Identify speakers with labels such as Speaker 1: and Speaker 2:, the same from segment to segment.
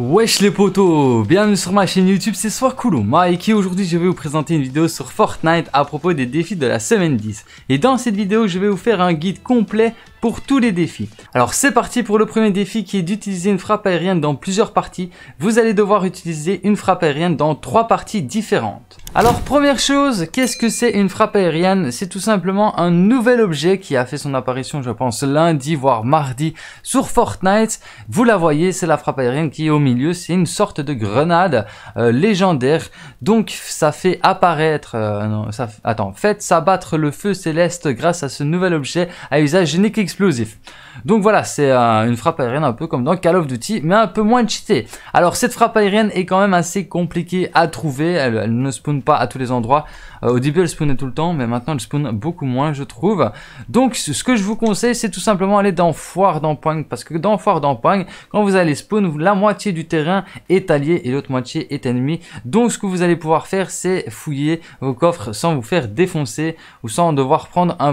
Speaker 1: Wesh les potos, bienvenue sur ma chaîne YouTube, c'est soir Mike et aujourd'hui je vais vous présenter une vidéo sur Fortnite à propos des défis de la semaine 10. Et dans cette vidéo je vais vous faire un guide complet pour tous les défis. Alors c'est parti pour le premier défi qui est d'utiliser une frappe aérienne dans plusieurs parties. Vous allez devoir utiliser une frappe aérienne dans trois parties différentes. Alors première chose, qu'est-ce que c'est une frappe aérienne C'est tout simplement un nouvel objet qui a fait son apparition je pense lundi voire mardi sur Fortnite. Vous la voyez, c'est la frappe aérienne qui est au milieu, c'est une sorte de grenade euh, légendaire. Donc ça fait apparaître, euh, non, attends, faites s'abattre le feu céleste grâce à ce nouvel objet à usage unique explosif. Donc voilà, c'est euh, une frappe aérienne un peu comme dans Call of Duty, mais un peu moins cheatée. Alors cette frappe aérienne est quand même assez compliquée à trouver, elle, elle ne spawn pas à tous les endroits. Euh, au début, elle spawnait tout le temps, mais maintenant, elle spawn beaucoup moins, je trouve. Donc, ce que je vous conseille, c'est tout simplement aller dans Foire d'Empoigne, parce que dans Foire d'Empoigne, quand vous allez spawn, la moitié du terrain est allié et l'autre moitié est ennemi. Donc, ce que vous allez pouvoir faire, c'est fouiller vos coffres sans vous faire défoncer ou sans devoir prendre un,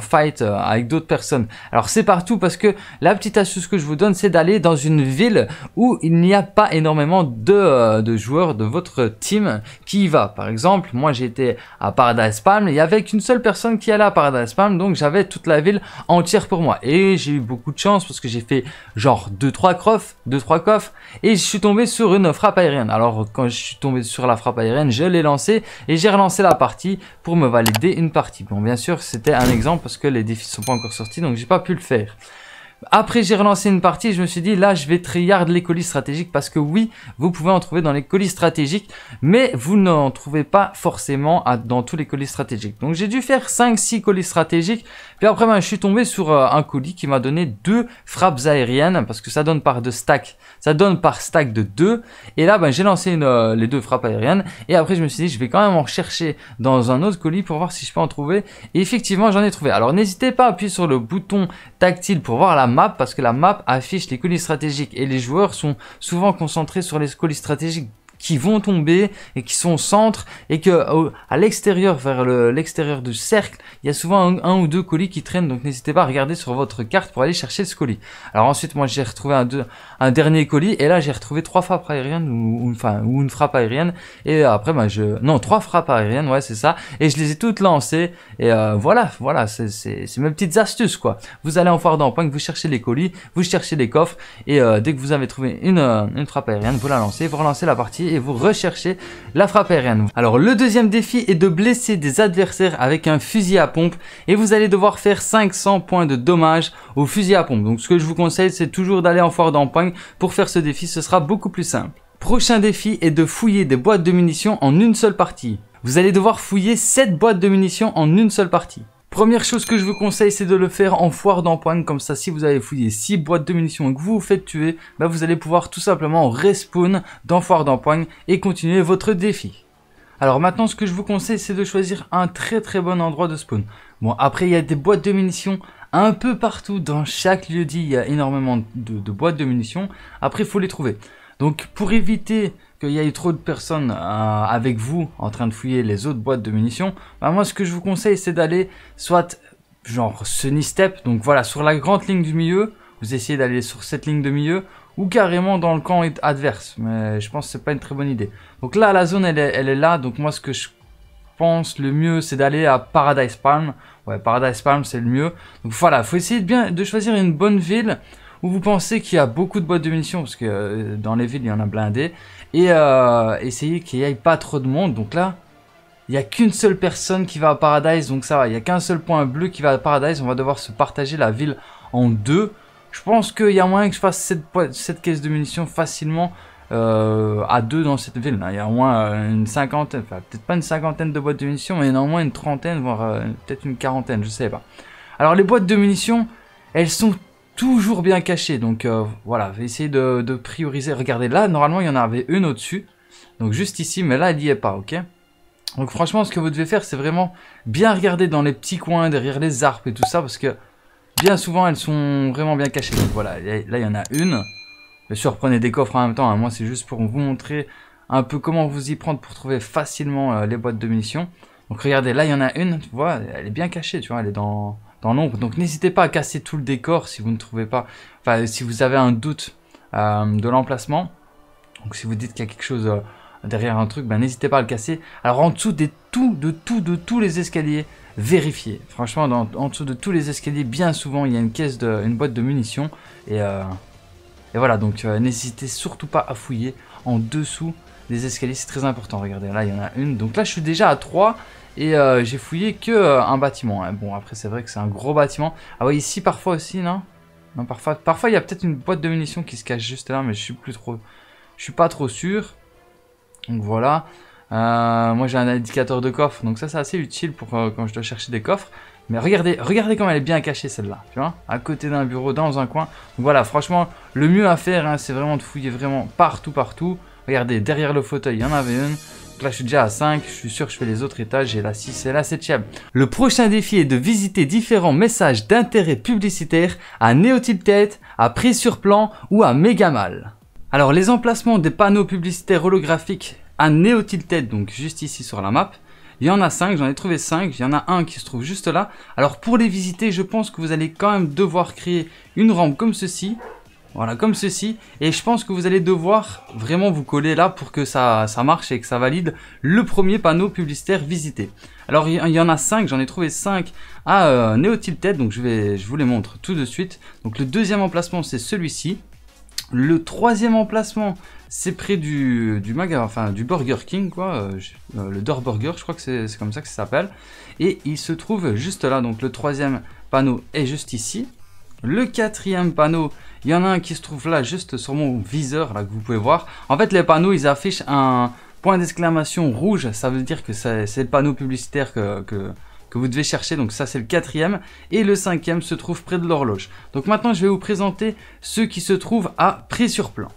Speaker 1: fight euh, avec d'autres personnes. Alors, c'est partout parce que la petite astuce que je vous donne, c'est d'aller dans une ville où il n'y a pas énormément de, euh, de joueurs de votre team qui y va. Par exemple, moi, j'ai été à Paradise Palm. Il y avait qu'une seule personne qui allait à Paradise Palm, donc j'avais toute la ville entière pour moi. Et j'ai eu beaucoup de chance parce que j'ai fait genre 2-3 coffres, 2 trois coffres, et je suis tombé sur une frappe aérienne. Alors quand je suis tombé sur la frappe aérienne, je l'ai lancé et j'ai relancé la partie pour me valider une partie. Bon, bien sûr, c'était un exemple parce que les défis ne sont pas encore sortis, donc j'ai pas pu le faire. Après, j'ai relancé une partie je me suis dit, là, je vais tryhard les colis stratégiques parce que oui, vous pouvez en trouver dans les colis stratégiques, mais vous n'en trouvez pas forcément dans tous les colis stratégiques. Donc, j'ai dû faire 5-6 colis stratégiques puis après, ben, je suis tombé sur euh, un colis qui m'a donné deux frappes aériennes, parce que ça donne par de stack, ça donne par stack de deux. Et là, ben, j'ai lancé euh, les deux frappes aériennes. Et après, je me suis dit, je vais quand même en chercher dans un autre colis pour voir si je peux en trouver. Et effectivement, j'en ai trouvé. Alors, n'hésitez pas à appuyer sur le bouton tactile pour voir la map, parce que la map affiche les colis stratégiques. Et les joueurs sont souvent concentrés sur les colis stratégiques qui vont tomber et qui sont au centre et que à l'extérieur, vers l'extérieur du cercle, il y a souvent un, ou deux colis qui traînent. Donc n'hésitez pas à regarder sur votre carte pour aller chercher ce colis. Alors ensuite, moi j'ai retrouvé un, un dernier colis et là j'ai retrouvé trois frappes aériennes ou, une frappe aérienne et après bah, je non trois frappes aériennes ouais c'est ça et je les ai toutes lancées et euh, voilà voilà c'est mes petites astuces quoi. Vous allez en foire que vous cherchez les colis, vous cherchez les coffres et euh, dès que vous avez trouvé une, euh, une frappe aérienne, vous la lancez, vous relancez la partie et vous recherchez la frappe aérienne. Alors le deuxième défi est de blesser des adversaires avec un fusil à pompe et vous allez devoir faire 500 points de dommage au fusil à pompe. Donc ce que je vous conseille c'est toujours d'aller en foire d'empoigne pour faire ce défi, ce sera beaucoup plus simple. Prochain défi est de fouiller des boîtes de munitions en une seule partie. Vous allez devoir fouiller 7 boîtes de munitions en une seule partie. Première chose que je vous conseille, c'est de le faire en foire d'empoigne, comme ça si vous avez fouillé 6 boîtes de munitions et que vous vous faites tuer, bah vous allez pouvoir tout simplement respawn dans foire d'empoigne et continuer votre défi. Alors maintenant, ce que je vous conseille, c'est de choisir un très très bon endroit de spawn. Bon, après, il y a des boîtes de munitions un peu partout, dans chaque lieu dit, il y a énormément de, de boîtes de munitions. Après, il faut les trouver. Donc, pour éviter qu'il y ait trop de personnes euh, avec vous en train de fouiller les autres boîtes de munitions, bah, moi ce que je vous conseille c'est d'aller soit genre sunny step, donc voilà sur la grande ligne du milieu, vous essayez d'aller sur cette ligne de milieu ou carrément dans le camp adverse, mais je pense que c'est pas une très bonne idée. Donc là la zone elle est, là, donc moi ce que je pense le mieux c'est d'aller à Paradise Palm, ouais Paradise Palm c'est le mieux, donc voilà faut essayer de bien de choisir une bonne ville où vous pensez qu'il y a beaucoup de boîtes de munitions, parce que euh, dans les villes, il y en a blindé, et essayer qu'il n'y ait pas trop de monde. Donc là, il n'y a qu'une seule personne qui va à Paradise, donc ça va. Il n'y a qu'un seul point bleu qui va à Paradise. On va devoir se partager la ville en deux. Je pense qu'il y a moyen que je fasse cette, cette caisse de munitions facilement euh, à deux dans cette ville. Il y a au moins euh, une cinquantaine, enfin peut-être pas une cinquantaine de boîtes de munitions, mais normalement une trentaine, voire euh, peut-être une quarantaine, je sais pas. Alors les boîtes de munitions, elles sont toujours bien caché. Donc euh, voilà, essayez de, de, prioriser. Regardez là, normalement il y en avait une au-dessus. Donc juste ici, mais là il n'y est pas, ok Donc franchement, ce que vous devez faire, c'est vraiment bien regarder dans les petits coins, derrière les arpes et tout ça, parce que bien souvent elles sont vraiment bien cachées. voilà, là il y en a une. Bien sûr, prenez des coffres en même temps. Hein. Moi, c'est juste pour vous montrer un peu comment vous y prendre pour trouver facilement euh, les boîtes de munitions. Donc regardez, là il y en a une, tu vois, elle est bien cachée, tu vois, elle est dans l'ombre. Donc n'hésitez pas à casser tout le décor si vous ne trouvez pas, enfin si vous avez un doute euh, de l'emplacement. Donc si vous dites qu'il y a quelque chose euh, derrière un truc, ben n'hésitez pas à le casser. Alors en dessous des tout, de tout, de tous les escaliers, vérifiez. Franchement, dans, en dessous de tous les escaliers, bien souvent il y a une caisse, de, une boîte de munitions et euh, voilà, donc n'hésitez surtout pas à fouiller en dessous des escaliers, c'est très important. Regardez, là, il y en a une. Donc là, je suis déjà à 3 et euh, j'ai fouillé que euh, un bâtiment. Hein. Bon, après, c'est vrai que c'est un gros bâtiment. Ah oui ici, parfois aussi, non Non, parfois, parfois il y a peut-être une boîte de munitions qui se cache juste là, mais je suis plus trop... Je suis pas trop sûr. Donc voilà. Euh, moi, j'ai un indicateur de coffre, donc ça, c'est assez utile pour quand je dois chercher des coffres. Mais regardez, regardez comme elle est bien cachée, celle-là, tu vois À côté d'un bureau, dans un coin. Donc voilà, franchement, le mieux à faire, hein, c'est vraiment de fouiller vraiment partout, partout. Regardez, derrière le fauteuil, il y en avait une. Là, je suis déjà à 5. Je suis sûr que je fais les autres étages. Et la 6 et la 7e. Le prochain défi est de visiter différents messages d'intérêt publicitaire à Néotype Tête, à Pris sur Plan ou à Megamal. Alors, les emplacements des panneaux publicitaires holographiques à Néotype Tête, donc juste ici sur la map, il y en a 5, j'en ai trouvé 5, il y en a un qui se trouve juste là. Alors pour les visiter, je pense que vous allez quand même devoir créer une rampe comme ceci voilà, comme ceci. Et je pense que vous allez devoir vraiment vous coller là pour que ça, marche et que ça valide le premier panneau publicitaire visité. Alors, il y, en a 5, j'en ai trouvé 5 à euh, NeoTilted, donc je, vais, je vous les montre tout de suite. Donc, le deuxième emplacement, c'est celui-ci. Le troisième emplacement, c'est près du, du enfin du Burger King, quoi, euh, euh, le Door Burger, je crois que c'est comme ça que ça s'appelle. Et il se trouve juste là, donc le troisième panneau est juste ici. Le quatrième panneau, il y en a un qui se trouve là, juste sur mon viseur, là, que vous pouvez voir. En fait, les panneaux, ils affichent un point d'exclamation rouge. Ça veut dire que c'est le panneau publicitaire que, vous devez chercher. Donc ça, c'est le quatrième. Et le cinquième se trouve près de l'horloge. Donc maintenant, je vais vous présenter ceux qui se trouvent à prix sur plan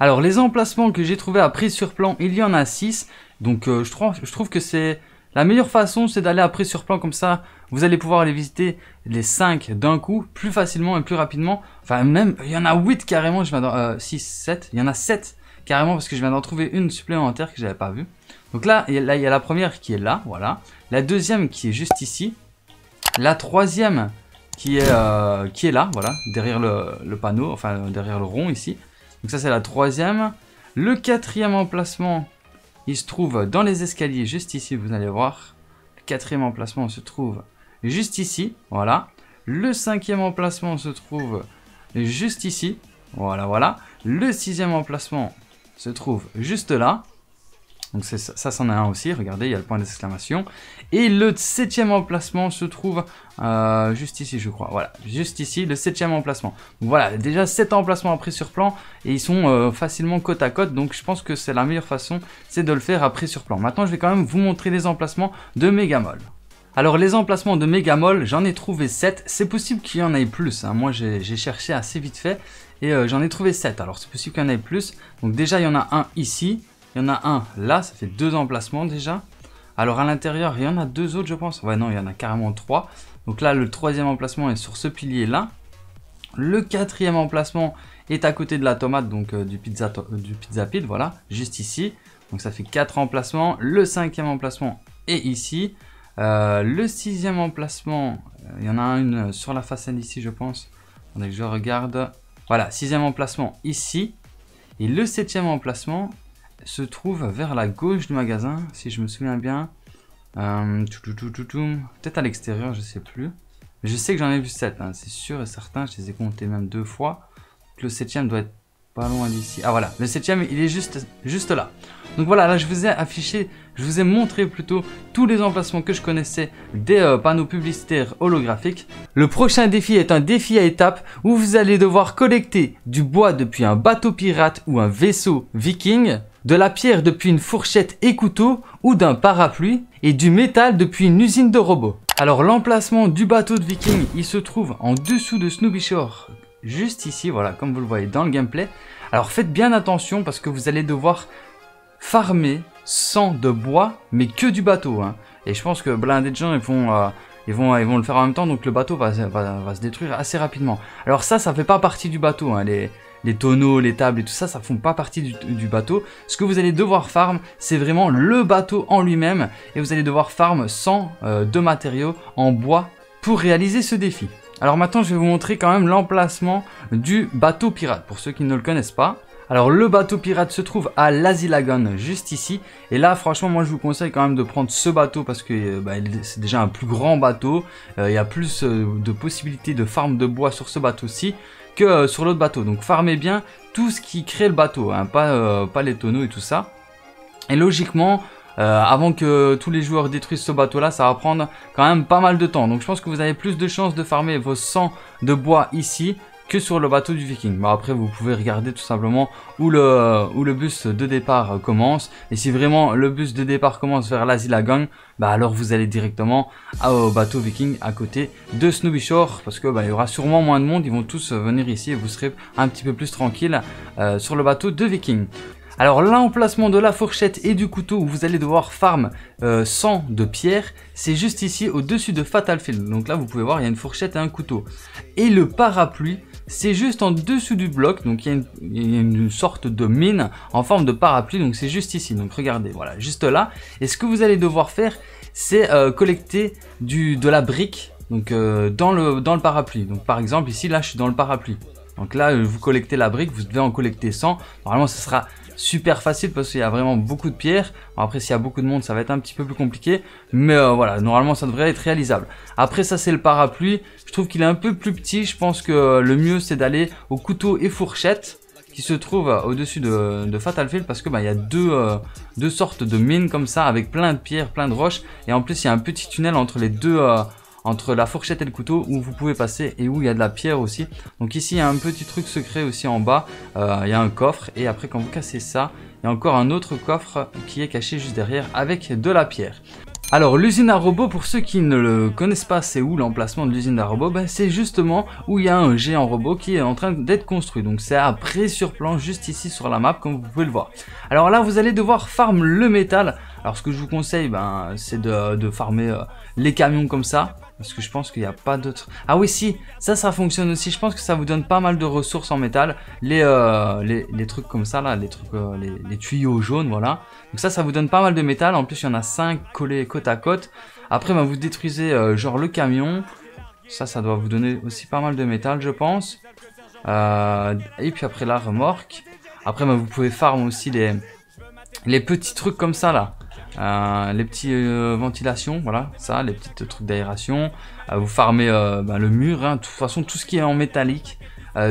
Speaker 1: Alors, les emplacements que j'ai trouvés à prix sur plan il y en a six. Donc, euh, je trouve que c'est la meilleure façon, c'est d'aller après sur plan comme ça. Vous allez pouvoir aller visiter les 5 d'un coup, plus facilement et plus rapidement. Enfin, même, il y en a 8 carrément, je viens euh, 6, 7, il y en a 7 carrément parce que je viens d'en trouver une supplémentaire que n'avais pas vue. Donc là, il y a la première qui est là, voilà. La deuxième qui est juste ici. La troisième qui est, euh, qui est là, voilà, derrière le, le, panneau, enfin derrière le rond ici. Donc ça, c'est la troisième. Le quatrième emplacement, il se trouve dans les escaliers, juste ici, vous allez voir. Le quatrième emplacement se trouve juste ici, voilà. Le cinquième emplacement se trouve juste ici, voilà, voilà. Le sixième emplacement se trouve juste là, donc ça, ça c'en a un aussi, regardez, il y a le point d'exclamation. Et le septième emplacement se trouve euh, juste ici, je crois. Voilà, juste ici, le septième emplacement. voilà, déjà sept emplacements après sur plan, et ils sont euh, facilement côte à côte, donc je pense que c'est la meilleure façon, c'est de le faire après sur plan. Maintenant, je vais quand même vous montrer les emplacements de Megamol. Alors les emplacements de Megamol, j'en ai trouvé sept. c'est possible qu'il y en ait plus, hein. moi j'ai cherché assez vite fait, et euh, j'en ai trouvé sept, alors c'est possible qu'il y en ait plus. Donc déjà il y en a un ici, il y en a un là, ça fait deux emplacements déjà. Alors à l'intérieur, il y en a deux autres, je pense. Ouais, non, il y en a carrément trois. Donc là, le troisième emplacement est sur ce pilier-là. Le quatrième emplacement est à côté de la tomate, donc euh, du, pizza euh, du pizza pit, voilà, juste ici. Donc ça fait quatre emplacements. Le cinquième emplacement est ici. Euh, le sixième emplacement, il y en a une sur la façade ici, je pense. Attendez que je regarde. Voilà, sixième emplacement ici. Et le septième emplacement se trouve vers la gauche du magasin, si je me souviens bien. Euh, Peut-être à l'extérieur, je sais plus. je sais que j'en ai vu 7, hein, c'est sûr et certain. Je les ai comptés même deux fois. le le septième doit être pas loin d'ici. Ah voilà, le septième, il est juste, juste là. Donc voilà, là je vous ai affiché, je vous ai montré plutôt tous les emplacements que je connaissais des euh, panneaux publicitaires holographiques. Le prochain défi est un défi à étapes où vous allez devoir collecter du bois depuis un bateau pirate ou un vaisseau viking de la pierre depuis une fourchette et couteau ou d'un parapluie, et du métal depuis une usine de robots. Alors l'emplacement du bateau de viking, il se trouve en dessous de snooby Shore, juste ici, voilà, comme vous le voyez dans le gameplay. Alors faites bien attention parce que vous allez devoir farmer sans de bois, mais que du bateau. Hein. Et je pense que blindé de gens, ils vont... Euh, ils vont, ils vont le faire en même temps, donc le bateau va, se détruire assez rapidement. Alors ça, ça fait pas partie du bateau, hein, les tonneaux, les tables et tout ça, ça ne font pas partie du, bateau. Ce que vous allez devoir farm, c'est vraiment le bateau en lui-même et vous allez devoir farm 100 euh, de matériaux en bois pour réaliser ce défi. Alors maintenant, je vais vous montrer quand même l'emplacement du bateau pirate pour ceux qui ne le connaissent pas. Alors le bateau pirate se trouve à l'Asilagon, juste ici. Et là, franchement, moi je vous conseille quand même de prendre ce bateau parce que euh, bah, c'est déjà un plus grand bateau. Euh, il y a plus de possibilités de farm de bois sur ce bateau-ci que euh, sur l'autre bateau. Donc farmez bien tout ce qui crée le bateau, hein, pas, euh, pas les tonneaux et tout ça. Et logiquement, euh, avant que tous les joueurs détruisent ce bateau là, ça va prendre quand même pas mal de temps. Donc je pense que vous avez plus de chances de farmer vos 100 de bois ici que sur le bateau du Viking. Bon bah, après, vous pouvez regarder tout simplement où le, où le bus de départ commence. Et si vraiment le bus de départ commence vers l'Asie Gang, bah alors vous allez directement au bateau Viking à côté de Snooby Shore parce que bah, il y aura sûrement moins de monde. Ils vont tous venir ici et vous serez un petit peu plus tranquille euh, sur le bateau de Viking. Alors l'emplacement de la fourchette et du couteau où vous allez devoir farm 100 euh, de pierre, c'est juste ici au-dessus de Fatal Field. Donc là vous pouvez voir il y a une fourchette et un couteau. Et le parapluie c'est juste en dessous du bloc, donc il y, a une, sorte de mine en forme de parapluie, donc c'est juste ici, donc regardez, voilà, juste là. Et ce que vous allez devoir faire, c'est euh, collecter du, de la brique donc, euh, dans, le, dans le parapluie. Donc par exemple, ici, là, je suis dans le parapluie. Donc là, euh, vous collectez la brique, vous devez en collecter 100. Normalement, ce sera super facile parce qu'il y a vraiment beaucoup de pierres. Bon, après, s'il y a beaucoup de monde, ça va être un petit peu plus compliqué. Mais euh, voilà, normalement, ça devrait être réalisable. Après, ça, c'est le parapluie. Je trouve qu'il est un peu plus petit. Je pense que le mieux, c'est d'aller au couteau et fourchette qui se trouve au-dessus de, de, Fatal Field parce que bah, il y a deux, euh, deux sortes de mines comme ça avec plein de pierres, plein de roches et en plus il y a un petit tunnel entre les deux, euh, entre la fourchette et le couteau où vous pouvez passer et où il y a de la pierre aussi. Donc ici il y a un petit truc secret aussi en bas, euh, il y a un coffre et après quand vous cassez ça, il y a encore un autre coffre qui est caché juste derrière avec de la pierre. Alors l'usine à robots, pour ceux qui ne le connaissent pas, c'est où l'emplacement de l'usine à robots ben, C'est justement où il y a un géant robot qui est en train d'être construit. Donc c'est après sur plan juste ici sur la map, comme vous pouvez le voir. Alors là, vous allez devoir farm le métal. Alors ce que je vous conseille, ben, c'est de, farmer euh, les camions comme ça. Parce que je pense qu'il n'y a pas d'autre... Ah oui, si, ça, ça fonctionne aussi. Je pense que ça vous donne pas mal de ressources en métal. Les, euh, les, trucs comme ça, là, les trucs, euh, les, tuyaux jaunes, voilà. Donc ça, ça vous donne pas mal de métal. En plus, il y en a 5 collés côte à côte. Après, ben, vous détruisez, euh, genre, le camion. Ça, ça doit vous donner aussi pas mal de métal, je pense. et puis après, la remorque. Après, ben, vous pouvez farm aussi les, les petits trucs comme ça, là. Euh, les petites euh, ventilations, voilà, ça, les petits trucs d'aération. Euh, vous farmez ben, le mur, hein. de toute façon, tout ce qui est en métallique,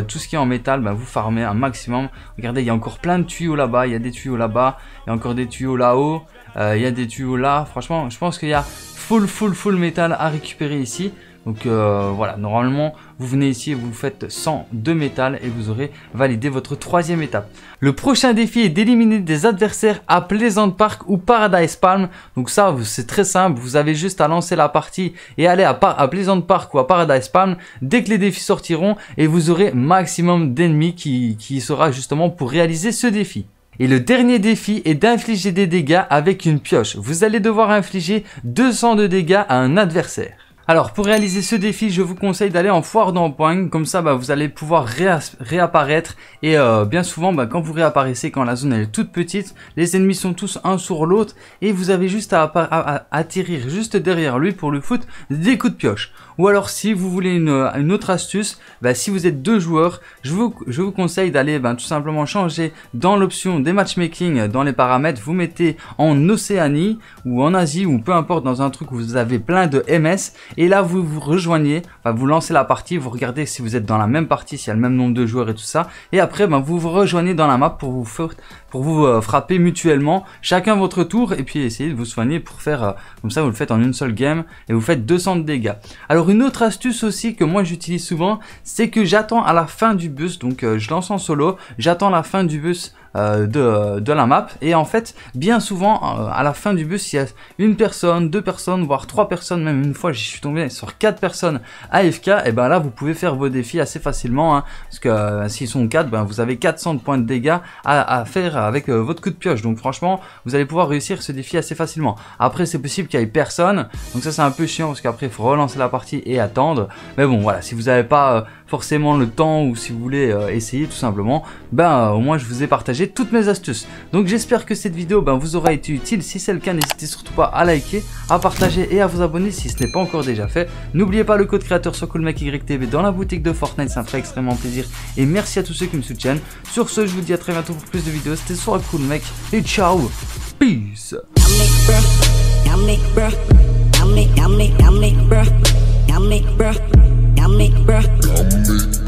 Speaker 1: tout ce qui est en métal, ben, vous farmez un maximum. Regardez, il y a encore plein de tuyaux là-bas, il y a des tuyaux là-bas, il y a encore des tuyaux là-haut, il y a des tuyaux là. Franchement, je pense qu'il y a full, full, full métal à récupérer ici. Donc euh, voilà, normalement, vous venez ici vous faites 100 de métal et vous aurez validé votre troisième étape. Le prochain défi est d'éliminer des adversaires à Pleasant Park ou Paradise Palm. Donc ça, c'est très simple, vous avez juste à lancer la partie et aller à, Pleasant Park ou à Paradise Palm dès que les défis sortiront et vous aurez maximum d'ennemis qui, qui sera justement pour réaliser ce défi. Et le dernier défi est d'infliger des dégâts avec une pioche. Vous allez devoir infliger 200 de dégâts à un adversaire. Alors, pour réaliser ce défi, je vous conseille d'aller en foire d'empoigne. Comme ça, bah, vous allez pouvoir réapparaître. Et euh, bien souvent, bah, quand vous réapparaissez, quand la zone est toute petite, les ennemis sont tous un sur l'autre. Et vous avez juste à, à, atterrir juste derrière lui pour lui foutre des coups de pioche. Ou alors si vous voulez une, euh, autre astuce, bah, si vous êtes deux joueurs, je vous, je vous conseille d'aller bah, tout simplement changer dans l'option des matchmaking, euh, dans les paramètres, vous mettez en Océanie ou en Asie ou peu importe dans un truc où vous avez plein de MS et là vous vous rejoignez, bah, vous lancez la partie, vous regardez si vous êtes dans la même partie, s'il y a le même nombre de joueurs et tout ça et après vous vous rejoignez dans la map pour vous, pour vous euh, frapper mutuellement, chacun votre tour et puis essayez de vous soigner pour faire, comme ça vous le faites en une seule game et vous faites 200 de dégâts. Alors une autre astuce aussi que moi j'utilise souvent, c'est que j'attends à la fin du bus, donc euh, je lance en solo, j'attends la fin du bus euh, euh, de, la map. Et en fait, bien souvent, euh, à la fin du bus, il y a une personne, deux personnes, voire trois personnes, même une fois, j'y suis tombé sur quatre personnes AFK. Et ben là, vous pouvez faire vos défis assez facilement, hein, parce que s'ils sont quatre, ben, vous avez 400 points de dégâts à, faire avec votre coup de pioche. Donc franchement, vous allez pouvoir réussir ce défi assez facilement. Après, c'est possible qu'il y ait personne, donc ça c'est un peu chiant parce qu'après il faut relancer la partie et attendre. Mais bon, voilà, si vous n'avez pas forcément le temps ou si vous voulez essayer tout simplement, ben au moins je vous ai partagé toutes mes astuces. Donc j'espère que cette vidéo ben, vous aura été utile. Si c'est le cas, n'hésitez surtout pas à liker, à partager et à vous abonner si ce n'est pas encore déjà fait. N'oubliez pas le code créateur sur CoolMacYTV dans la boutique de Fortnite, ça me ferait extrêmement plaisir. Et merci à tous ceux qui me soutiennent. Sur ce, je vous dis à très bientôt pour plus de vidéos. C'était sur mec et ciao Peace I make, bruh.